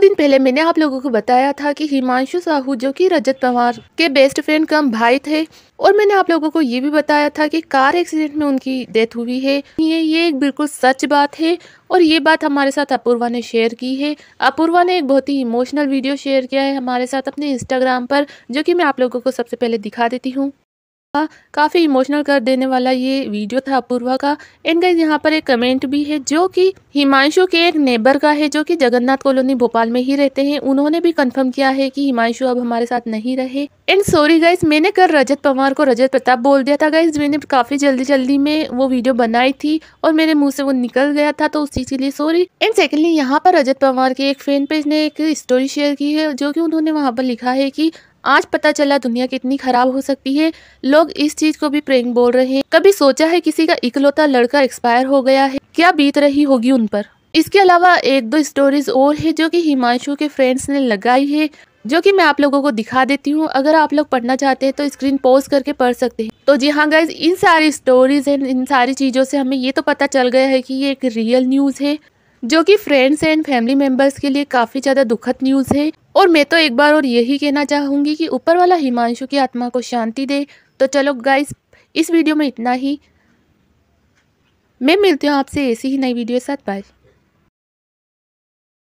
दिन पहले मैंने आप लोगों को बताया था कि हिमांशु साहू जो कि रजत पवार के बेस्ट फ्रेंड कम भाई थे और मैंने आप लोगों को ये भी बताया था कि कार एक्सीडेंट में उनकी डेथ हुई है ये ये एक बिल्कुल सच बात है और ये बात हमारे साथ अपूर्वा ने शेयर की है अपूर्वा ने एक बहुत ही इमोशनल वीडियो शेयर किया है हमारे साथ अपने इंस्टाग्राम पर जो कि मैं आप लोगों को सबसे पहले दिखा देती हूँ काफ़ी इमोशनल कर देने वाला ये वीडियो था अपूर्वा का एंड गाइज यहाँ पर एक कमेंट भी है जो कि हिमांशु के एक नेबर का है जो कि जगन्नाथ कॉलोनी भोपाल में ही रहते हैं उन्होंने भी कंफर्म किया है कि हिमांशु अब हमारे साथ नहीं रहे एंड सॉरी गाइज मैंने कल रजत पवार को रजत प्रताप बोल दिया था गाइज मैंने काफ़ी जल्दी जल्दी में वो वीडियो बनाई थी और मेरे मुँह से वो निकल गया था तो उसी के लिए सॉरी एंड सेकेंडली यहाँ पर रजत पवार के एक फैन पेज ने एक स्टोरी शेयर की है जो कि उन्होंने वहाँ पर लिखा है कि आज पता चला दुनिया कितनी खराब हो सकती है लोग इस चीज को भी प्रेम बोल रहे हैं कभी सोचा है किसी का इकलौता लड़का एक्सपायर हो गया है क्या बीत रही होगी उन पर इसके अलावा एक दो स्टोरीज और है जो कि हिमांशु के फ्रेंड्स ने लगाई है जो कि मैं आप लोगों को दिखा देती हूँ अगर आप लोग पढ़ना चाहते हैं तो स्क्रीन पोज करके पढ़ सकते हैं तो जी हाँ गाइज इन सारी स्टोरीज एंड इन सारी चीज़ों से हमें ये तो पता चल गया है कि ये एक रियल न्यूज़ है जो कि फ्रेंड्स एंड फैमिली मेंबर्स के लिए काफ़ी ज़्यादा दुखद न्यूज़ है और मैं तो एक बार और यही कहना चाहूँगी कि ऊपर वाला हिमांशु की आत्मा को शांति दे तो चलो गाइस इस वीडियो में इतना ही मैं मिलती हूँ आपसे ऐसी ही नई वीडियो के साथ बाय